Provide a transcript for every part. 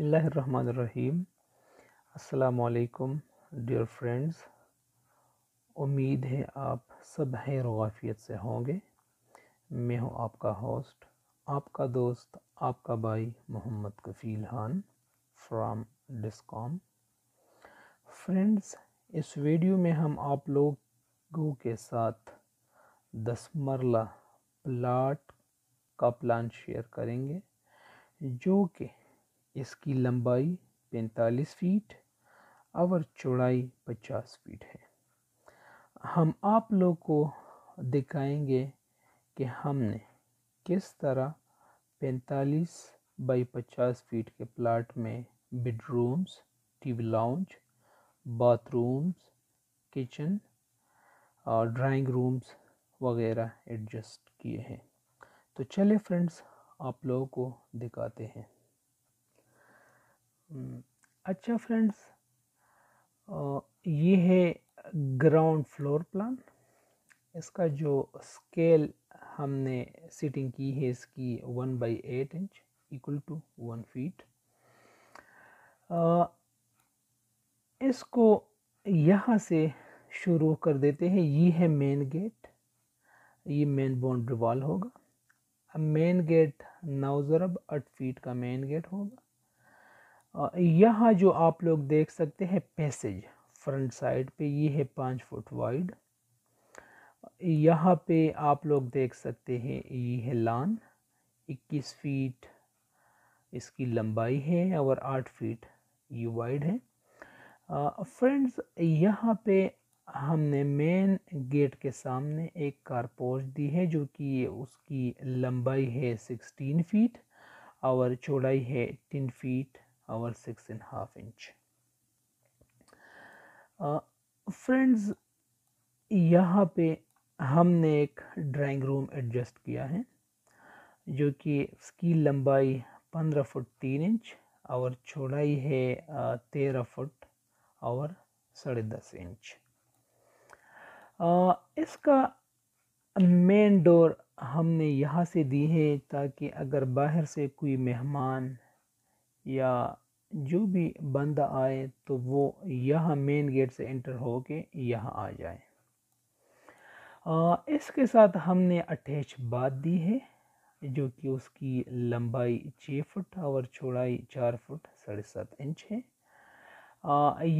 बसमीम् अलकुम dear friends उम्मीद है आप सब हैं वाफियत से होंगे मैं हूं आपका होस्ट आपका दोस्त आपका भाई Mohammad Kafeel Khan from Discom friends इस वीडियो में हम आप लोगों के साथ दस मरला प्लाट का प्लान शेयर करेंगे जो कि इसकी लंबाई 45 फीट और चौड़ाई 50 फीट है हम आप लोग को दिखाएंगे कि हमने किस तरह 45 बाई 50 फीट के प्लाट में bedrooms TV lounge bathrooms kitchen और ड्राइंग रूम्स वगैरह एडजस्ट किए हैं तो चले फ्रेंड्स आप लोगों को दिखाते हैं हम्म। अच्छा फ्रेंड्स ये है ग्राउंड फ्लोर प्लान इसका जो स्केल हमने सीटिंग की है इसकी one by eight inch equal to one feet इसको यहाँ से शुरू कर देते हैं ये है मेन गेट ये मेन बाउंड्री वॉल होगा अब मेन गेट नौ ज़रब आठ फीट का मेन गेट होगा यहाँ जो आप लोग देख सकते हैं पैसेज फ्रंट साइड पे ये है पाँच फुट वाइड यहाँ पे आप लोग देख सकते हैं ये है लान इक्कीस फीट इसकी लंबाई है और आठ फीट ये वाइड है फ्रेंड्स यहाँ पे हमने मेन गेट के सामने एक कार पोस्ट दी है जो कि उसकी लंबाई है सिक्सटीन फीट और चौड़ाई है ten feet our six and half inch friends uh, यहाँ पे हमने एक ड्राइंग रूम एडजस्ट किया है जो कि इसकी लंबाई पंद्रह फुट तीन इंच और चौड़ाई है uh, तेरह फुट और साढ़े दस इंच uh, इसका मेन डोर हमने यहाँ से दी है ताकि अगर बाहर से कोई मेहमान या जो भी बंदा आए तो वो यहाँ मेन गेट से इंटर हो के यहाँ आ जाए इसके साथ हमने अटैच बात दी है जो कि उसकी लंबाई छः फुट और चौड़ाई चार फुट साढ़े सात इंच है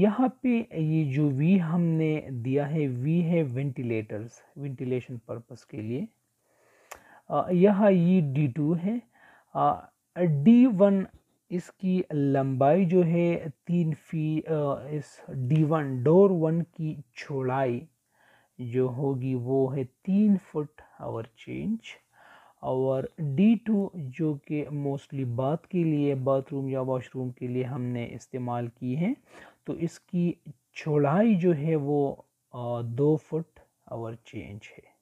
यहाँ पे ये जो वी हमने दिया है वी है वेंटिलेटर्स वेंटिलेशन पर्पस के लिए यहाँ ये डी टू है डी वन इसकी लंबाई जो है तीन फी इस डी वन डोर वन की चौड़ाई जो होगी वो है तीन फुट और चेंज और डी टू जो कि मोस्टली बात के लिए बाथरूम या वॉशरूम के लिए हमने इस्तेमाल की है तो इसकी चौड़ाई जो है वो दो फुट और चेंज है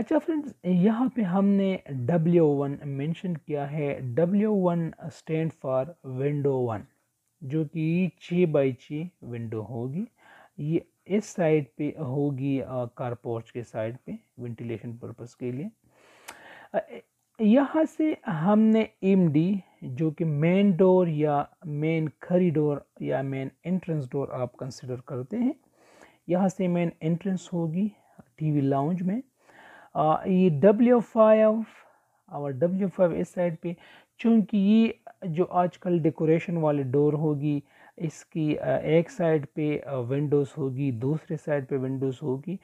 अच्छा फ्रेंड्स यहाँ पे हमने डब्ल्यू वन मैंशन किया है W one stand for window one जो कि छः बाई छः विंडो होगी ये इस साइड पे होगी कारपोर्च के साइड पे वेंटिलेशन पर्पस के लिए यहाँ से हमने एम डी जो कि मेन डोर या मेन खरी डोर या मेन एंट्रेंस डोर आप कंसिडर करते हैं यहाँ से मेन एंट्रेंस होगी टीवी लाउंज में ये डब्ल्यू फाइव और डब्ल्यू फाइव इस साइड पे चूँकि ये जो आजकल डेकोरेशन वाली डोर होगी इसकी एक साइड पे विंडोज़ होगी दूसरे साइड पे विंडोज़ होगी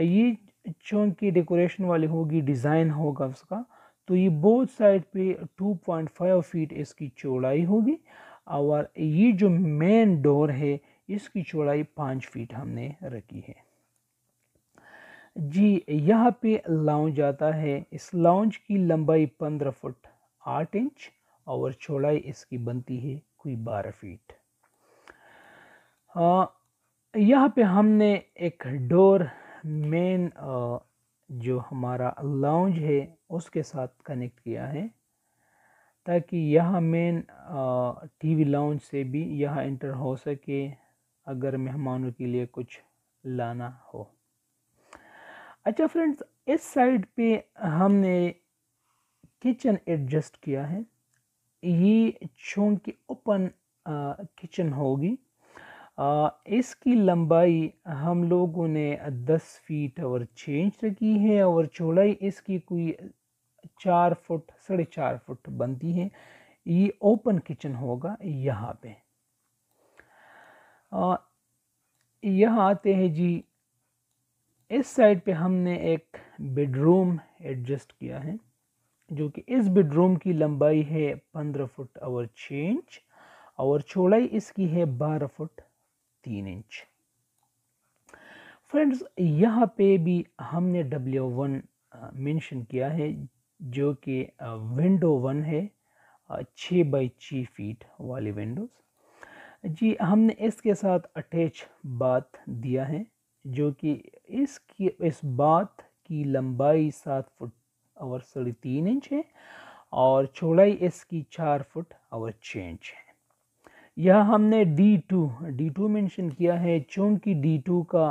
ये चूँकि डेकोरेशन वाली होगी डिज़ाइन होगा उसका तो ये बोथ साइड पे 2.5 फीट इसकी चौड़ाई होगी और ये जो मेन डोर है इसकी चौड़ाई पाँच फीट हमने रखी है जी यहाँ पे लाउंज आता है इस लाउंज की लंबाई पंद्रह फुट आठ इंच और चौड़ाई इसकी बनती है कोई बारह फीट यहाँ पे हमने एक डोर मेन जो हमारा लाउंज है उसके साथ कनेक्ट किया है ताकि यह मेन टीवी लाउंज से भी यह इंटर हो सके अगर मेहमानों के लिए कुछ लाना हो अच्छा फ्रेंड्स इस साइड पे हमने किचन एडजस्ट किया है ये छोंग की ओपन किचन होगी आ, इसकी लंबाई हम लोगों ने 10 फीट और छः इंच रखी है और चौड़ाई इसकी कोई चार फुट साढ़े चार फुट बनती है ये ओपन किचन होगा यहाँ पे आ, यहाँ आते हैं जी इस साइड पे हमने एक बेडरूम एडजस्ट किया है जो कि इस बेडरूम की लंबाई है पंद्रह फुट और छः इंच और चौड़ाई इसकी है बारह फुट तीन इंच फ्रेंड्स यहाँ पे भी हमने डब्ल्यू वन मेंशन किया है जो कि विंडो वन है छः बाई छः फीट वाली विंडोज़ जी हमने इसके साथ अटैच बात दिया है जो कि इसकी इस बात की लंबाई सात फुट और साढ़े तीन इंच है और चौड़ाई इसकी चार फुट और छः इंच है यह हमने D two D two mention किया है चूँकि डी टू का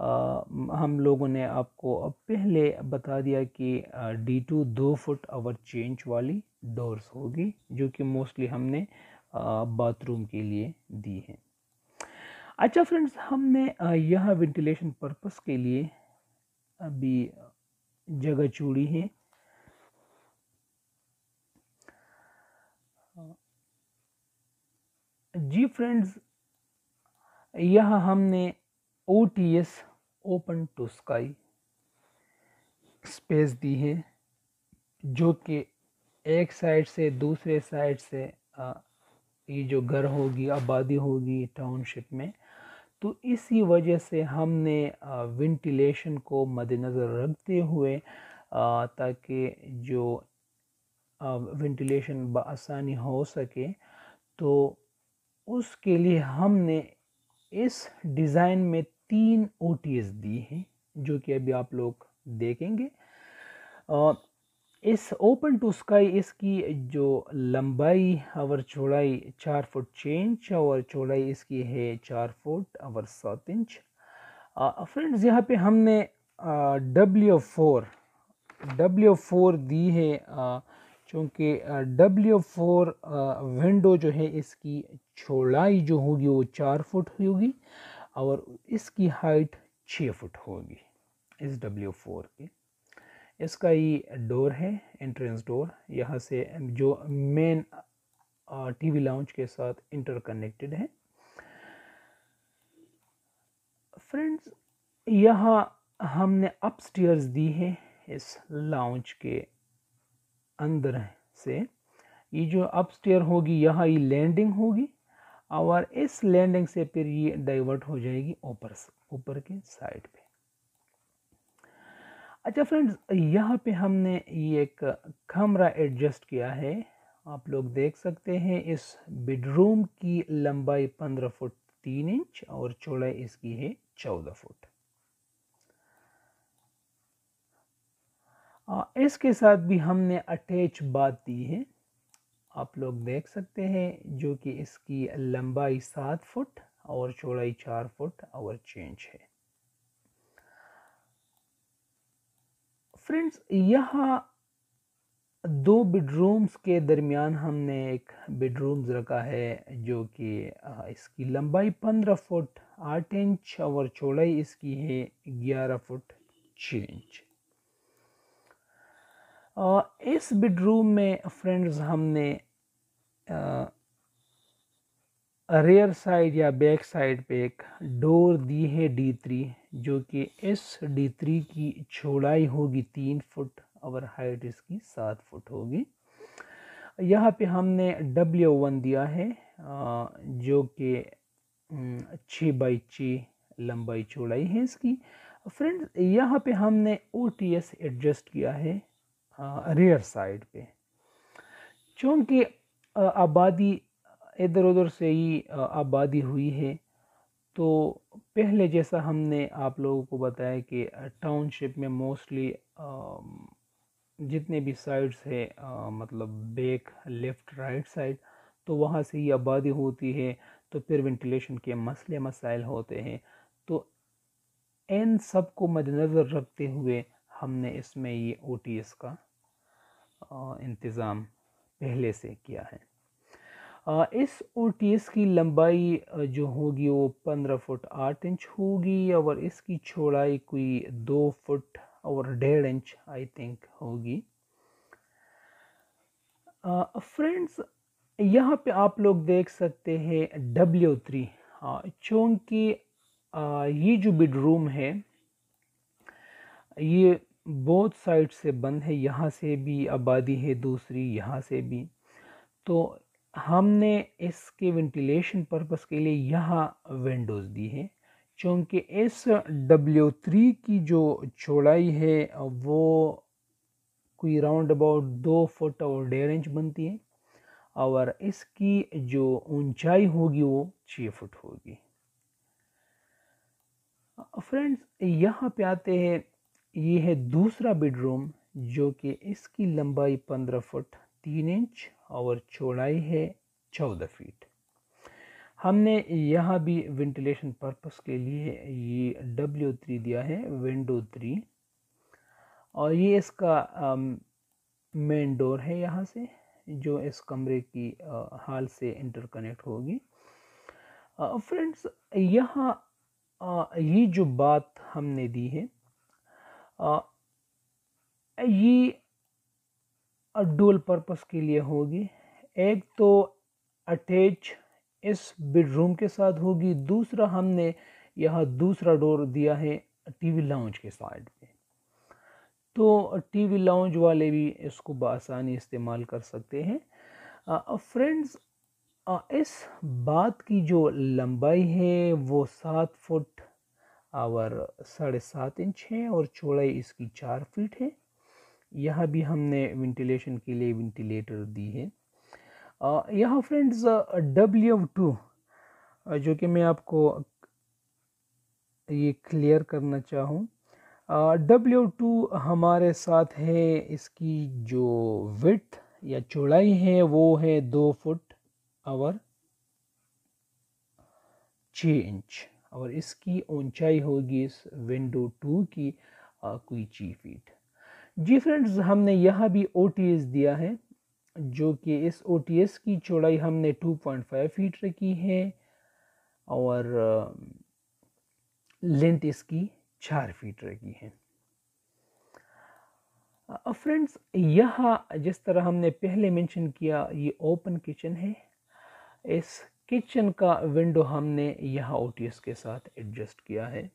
आ, हम लोगों ने आपको अब पहले बता दिया कि डी टू दो फुट और चेंज वाली डोर्स होगी जो कि मोस्टली हमने बाथरूम के लिए दी है अच्छा फ्रेंड्स हमने यह वेंटिलेशन पर्पस के लिए अभी जगह चूड़ी है जी फ्रेंड्स यह हमने O T S open to sky space दी है जो कि एक साइड से दूसरे साइड से ये जो घर होगी आबादी होगी टाउनशिप में तो इसी वजह से हमने वेंटिलेशन को मद्नज़र रखते हुए ताकि जो वेंटिलेशन बसानी हो सके तो उसके लिए हमने इस डिज़ाइन में तीन ओ दी हैं जो कि अभी आप लोग देखेंगे इस ओपन टू स्काई इसकी जो लंबाई और चौड़ाई चार फुट छः इंच और चौड़ाई इसकी है चार फुट और सात इंच फ्रेंड्स यहाँ पे हमने डब्ल्यू फोर डब्ल्यू फोर दी है चूँकि डब्ल्यू फोर विंडो जो है इसकी चौड़ाई जो होगी वो चार फुट होगी और इसकी हाइट छः फुट होगी इस डब्ल्यू फोर की इसका ये डोर है एंट्रेंस डोर यहाँ से जो मेन टीवी लाउंज के साथ इंटरकनेक्टेड है फ्रेंड्स यहाँ हमने अपस्टेयर्स दी है इस लाउंज के अंदर से ये जो अपस्टेयर होगी यहाँ ये लैंडिंग होगी और इस लैंडिंग से फिर ये डाइवर्ट हो जाएगी ऊपर ऊपर के साइड पे अच्छा फ्रेंड्स यहाँ पे हमने ये एक कमरा एडजस्ट किया है आप लोग देख सकते हैं इस बेडरूम की लंबाई पंद्रह फुट तीन इंच और चौड़ाई इसकी है चौदह फुट इसके साथ भी हमने अटैच बात दी है आप लोग देख सकते हैं जो कि इसकी लंबाई सात फुट और चौड़ाई चार फुट और चेंज है फ्रेंड्स यहाँ दो बेडरूम्स के दरमियान हमने एक बेडरूम्स रखा है जो कि इसकी लंबाई पंद्रह फुट आठ इंच और चौड़ाई इसकी है ग्यारह फुट छ इंच इस बेडरूम में फ्रेंड्स हमने रेयर साइड या बैक साइड पे एक डोर दी है डी थ्री जो कि इस डी थ्री की चौड़ाई होगी तीन फुट और हाइट इसकी सात फुट होगी यहाँ पे हमने डब्ल्यू वन दिया है जो कि छः बाई छः लंबाई चौड़ाई है इसकी फ्रेंड्स यहाँ पे हमने ओ टी एस एडजस्ट किया है रेयर साइड पे चूँकि आबादी इधर उधर से ही आबादी हुई है तो पहले जैसा हमने आप लोगों को बताया कि टाउनशिप में मोस्टली जितने भी साइड्स है मतलब बैक लेफ़्ट राइट साइड तो वहाँ से ही आबादी होती है तो फिर वेंटिलेशन के मसले मसाइल होते हैं तो इन सब को मद्नज़र रखते हुए हमने इसमें ये ओ का इंतज़ाम पहले से किया है इस ओ की लंबाई जो होगी वो पंद्रह फुट आठ इंच होगी और इसकी चौड़ाई कोई दो फुट और डेढ़ इंच आई थिंक होगी फ्रेंड्स यहाँ पे आप लोग देख सकते हैं डब्ल्यू थ्री चूँकि ये जो बेडरूम है ये बोथ साइड से बंद है यहाँ से भी आबादी है दूसरी यहाँ से भी तो हमने इसके वेंटिलेशन पर्पस के लिए यहाँ विंडोज़ दी है चूँकि इस डब्ल्यू थ्री की जो चौड़ाई है वो कोई राउंड अबाउट दो फुट और डेढ़ इंच बनती है और इसकी जो ऊंचाई होगी वो छः फुट होगी फ्रेंड्स यहाँ पे आते हैं ये है दूसरा बेडरूम जो कि इसकी लंबाई पंद्रह फुट तीन इंच और चौड़ाई है चौदह फीट हमने यहाँ भी वेंटिलेशन पर्पस के लिए ये डब्ल्यू थ्री दिया है विंडो थ्री और ये इसका मेन डोर है यहाँ से जो इस कमरे की हाल से इंटरकनेक्ट होगी फ्रेंड्स यहाँ ये जो बात हमने दी है आ, ये डोल डुअल पर्पस के लिए होगी एक तो अटैच इस बेडरूम के साथ होगी दूसरा हमने यहाँ दूसरा डोर दिया है टीवी लाउंज के साइड पे तो टीवी लाउंज वाले भी इसको बसानी इस्तेमाल कर सकते हैं फ्रेंड्स इस बात की जो लंबाई है वो सात फुट और साढ़े सात इंच है और चौड़ाई इसकी चार फीट है यहाँ भी हमने वेंटिलेशन के लिए वेंटिलेटर दी है यहाँ फ्रेंड्स डब्ल्यू टू जो कि मैं आपको ये क्लियर करना चाहूँ डब्ल्यू टू हमारे साथ है इसकी जो विथ या चौड़ाई है वो है दो फुट और छ इंच और इसकी ऊंचाई होगी इस विंडो टू की कोई छ फीट जी फ्रेंड्स हमने यहाँ भी ओ दिया है जो कि इस ओ की चौड़ाई हमने 2.5 फीट रखी है और लेंथ इसकी चार फीट रखी है फ्रेंड्स यह जिस तरह हमने पहले मेंशन किया ये ओपन किचन है इस किचन का विंडो हमने यहाँ ओ के साथ एडजस्ट किया है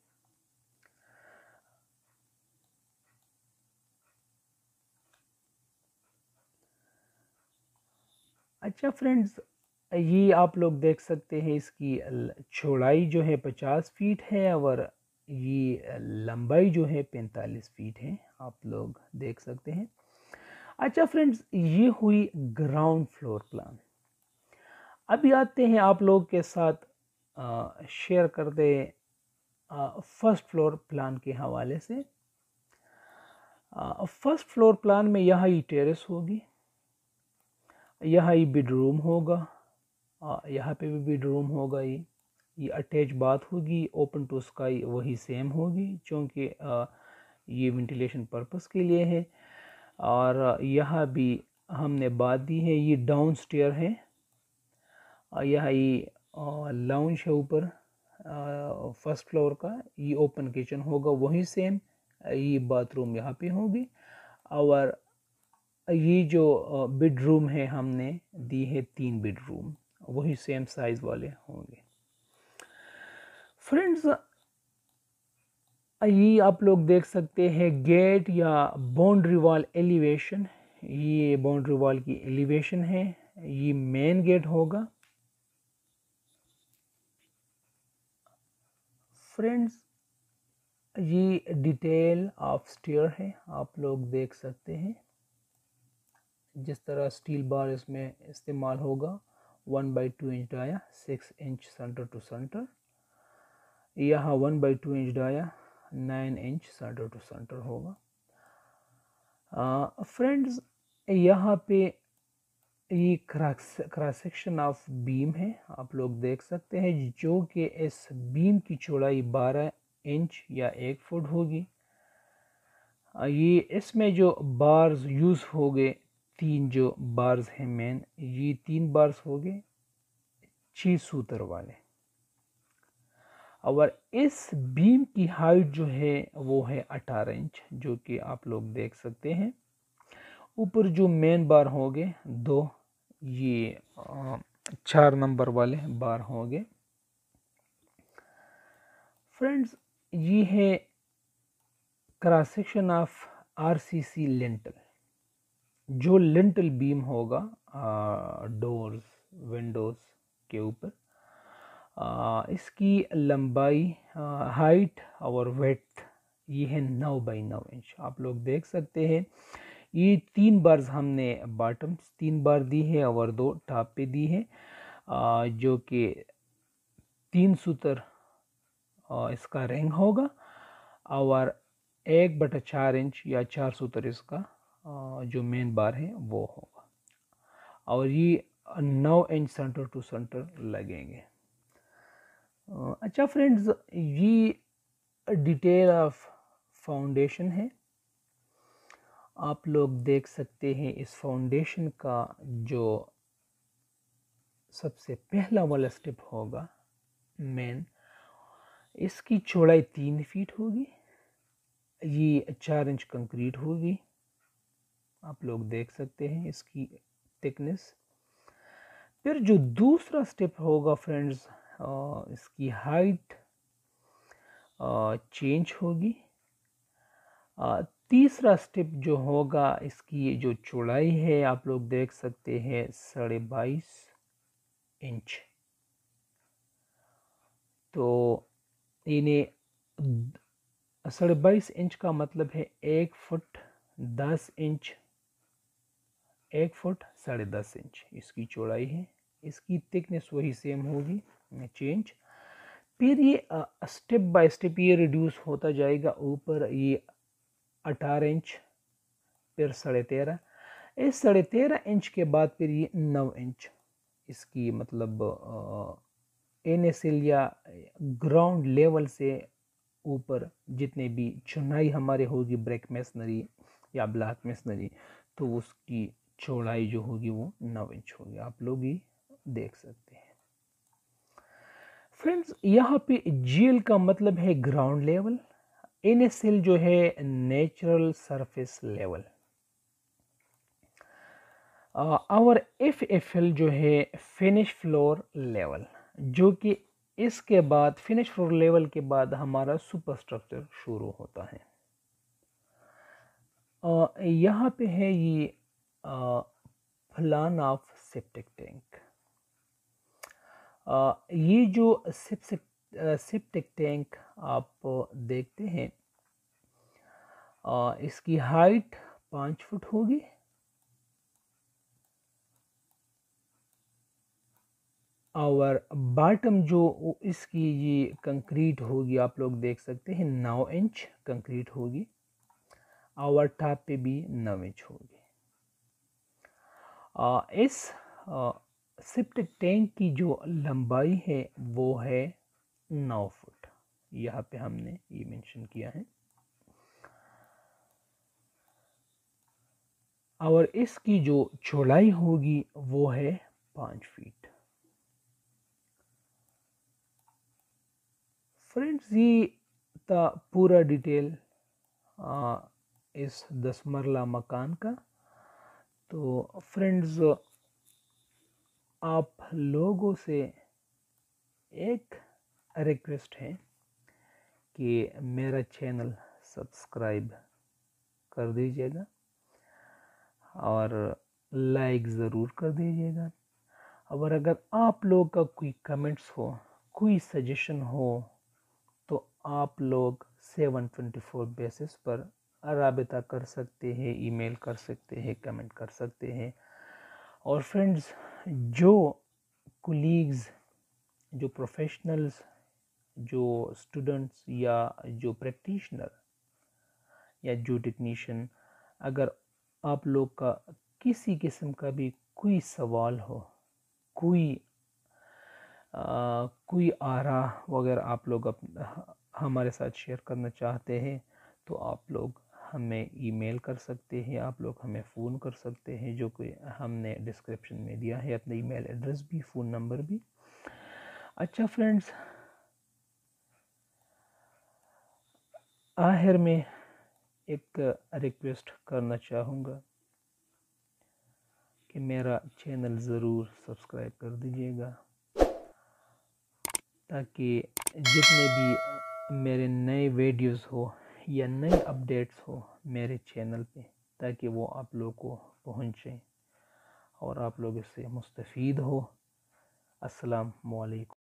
अच्छा फ्रेंड्स ये आप लोग देख सकते हैं इसकी चौड़ाई जो है पचास फीट है और ये लंबाई जो है पैंतालीस फीट है आप लोग देख सकते हैं अच्छा फ्रेंड्स ये हुई ग्राउंड फ्लोर प्लान अभी आते हैं आप लोग के साथ शेयर करते फर्स्ट फ्लोर प्लान के हवाले से फर्स्ट फ्लोर प्लान में यहाँ ये टेरेस होगी यहाँ ये बेडरूम होगा यहाँ पे भी बेडरूम होगा ये ये अटैच बाथ होगी ओपन टू स्काई वही सेम होगी क्योंकि ये वेंटिलेशन पर्पस के लिए है और यहाँ भी हमने बात दी है ये डाउन स्टेयर है यहाँ ये लाउंज है ऊपर फर्स्ट फ्लोर का ये ओपन किचन होगा वही सेम ये बाथरूम यहाँ पे होगी और ये जो बेडरूम है हमने दी है तीन बेडरूम वही सेम साइज़ वाले होंगे फ्रेंड्स ये आप लोग देख सकते हैं गेट या बाउंड्री वॉल एलिवेशन ये बाउंड्री वॉल की एलिवेशन है ये मेन गेट होगा फ्रेंड्स ये डिटेल ऑफ स्टेयर है आप लोग देख सकते हैं जिस तरह स्टील बार इसमें इस्तेमाल होगा one by two inch dia six inch centre to centre यहाँ one by two inch dia nine inch centre to centre होगा फ्रेंड्स यहाँ पे ये क्रास सेक्शन ऑफ बीम है आप लोग देख सकते हैं जो कि इस बीम की चौड़ाई बारह इंच या एक फुट होगी ये इसमें जो बार्स यूज़ हो गए तीन जो बार्स हैं मेन ये तीन बार्स हो गए छः सूत्र वाले और इस बीम की हाइट जो है वो है अठारह इंच जो कि आप लोग देख सकते हैं ऊपर जो मेन बार हो गए दो ये चार नंबर वाले बार हो गए फ्रेंड्स ये है cross section of RCC lintel जो लिंटल बीम होगा डोर्स विंडोज़ के ऊपर इसकी लंबाई हाइट और वेथ ये है नौ बाई नौ इंच आप लोग देख सकते हैं ये तीन बार्स हमने बॉटम्स तीन बार दी है और दो टॉप पे दी है आ, जो कि तीन सूतर इसका रेंग होगा और एक बटा चार इंच या चार सूत्र इसका जो मेन बार है वो होगा और ये नौ इंच सेंटर टू सेंटर लगेंगे अच्छा फ्रेंड्स ये डिटेल ऑफ फाउंडेशन है आप लोग देख सकते हैं इस फाउंडेशन का जो सबसे पहला वाला स्टेप होगा मेन इसकी चौड़ाई तीन फीट होगी ये चार इंच कंक्रीट होगी आप लोग देख सकते हैं इसकी थिकनेस फिर जो दूसरा स्टेप होगा फ्रेंड्स इसकी हाइट चेंज होगी तीसरा स्टेप जो होगा इसकी जो चौड़ाई है आप लोग देख सकते हैं साढ़े बाईस इंच तो इन्हें साढ़े बाईस इंच का मतलब है एक फुट दस इंच एक फुट साढ़े दस इंच इसकी चौड़ाई है इसकी थिकनेस वही सेम होगी चेंज फिर ये स्टेप बाय स्टेप ये रिड्यूस होता जाएगा ऊपर ये अठारह इंच फिर साढ़े तेरह इस साढ़े तेरह इंच के बाद फिर ये नौ इंच इसकी मतलब एन एस एल या ग्राउंड लेवल से ऊपर जितने भी चुनाई हमारे होगी ब्रेक मेसनरी या ब्लैक मेसनरी तो उसकी चौड़ाई जो होगी वो नौ इंच होगी आप लोग ही देख सकते हैं फ्रेंड्स यहाँ पे जीएल का मतलब है ग्राउंड लेवल एन जो है नेचुरल सरफेस लेवल और एफ एफ एल जो है फिनिश फ्लोर लेवल जो कि इसके बाद फिनिश फ्लोर लेवल के बाद हमारा सुपर स्ट्रक्चर शुरू होता है यहाँ पे है ये uh, plan of septic tank uh, ये जो सिप्सिक सिप्टिक टैंक आप देखते हैं आ, इसकी हाइट पाँच फुट होगी और बॉटम जो इसकी ये कंक्रीट होगी आप लोग देख सकते हैं नौ इंच कंक्रीट होगी और टॉप पे भी नौ इंच होगी इस सिप्ट टैंक की जो लंबाई है वो है नौ फुट यहाँ पे हमने ये मेंशन किया है और इसकी जो चौड़ाई होगी वो है पाँच फीट फ्रेंड्स ये था पूरा डिटेल आ, इस दस मरला मकान का तो फ्रेंड्स आप लोगों से एक रिक्वेस्ट है कि मेरा चैनल सब्सक्राइब कर दीजिएगा और लाइक ज़रूर कर दीजिएगा और अगर आप लोग का कोई कमेंट्स हो कोई सजेशन हो तो आप लोग सेवन ट्वेंटी फोर बेसिस पर रबता कर सकते हैं ईमेल कर सकते हैं कमेंट कर सकते हैं और फ्रेंड्स जो कुलीग्स जो प्रोफेशनल्स जो स्टूडेंट्स या जो प्रैक्टिशनर या जो टेक्नीशियन अगर आप लोग का किसी किस्म का भी कोई सवाल हो कोई आ, कोई आरा वगैरह आप लोग अप हमारे साथ शेयर करना चाहते हैं तो आप लोग हमें ईमेल कर सकते हैं आप लोग हमें फ़ोन कर सकते हैं जो कि हमने डिस्क्रिप्शन में दिया है अपना ईमेल एड्रेस भी फ़ोन नंबर भी अच्छा फ्रेंड्स आखिर में एक रिक्वेस्ट करना चाहूँगा कि मेरा चैनल ज़रूर सब्सक्राइब कर दीजिएगा ताकि जितने भी मेरे नए वीडियोस हो या नए अपडेट्स हो मेरे चैनल पे ताकि वो आप लोग को पहुँचें और आप लोग इससे मुस्तफ़ हो असलकम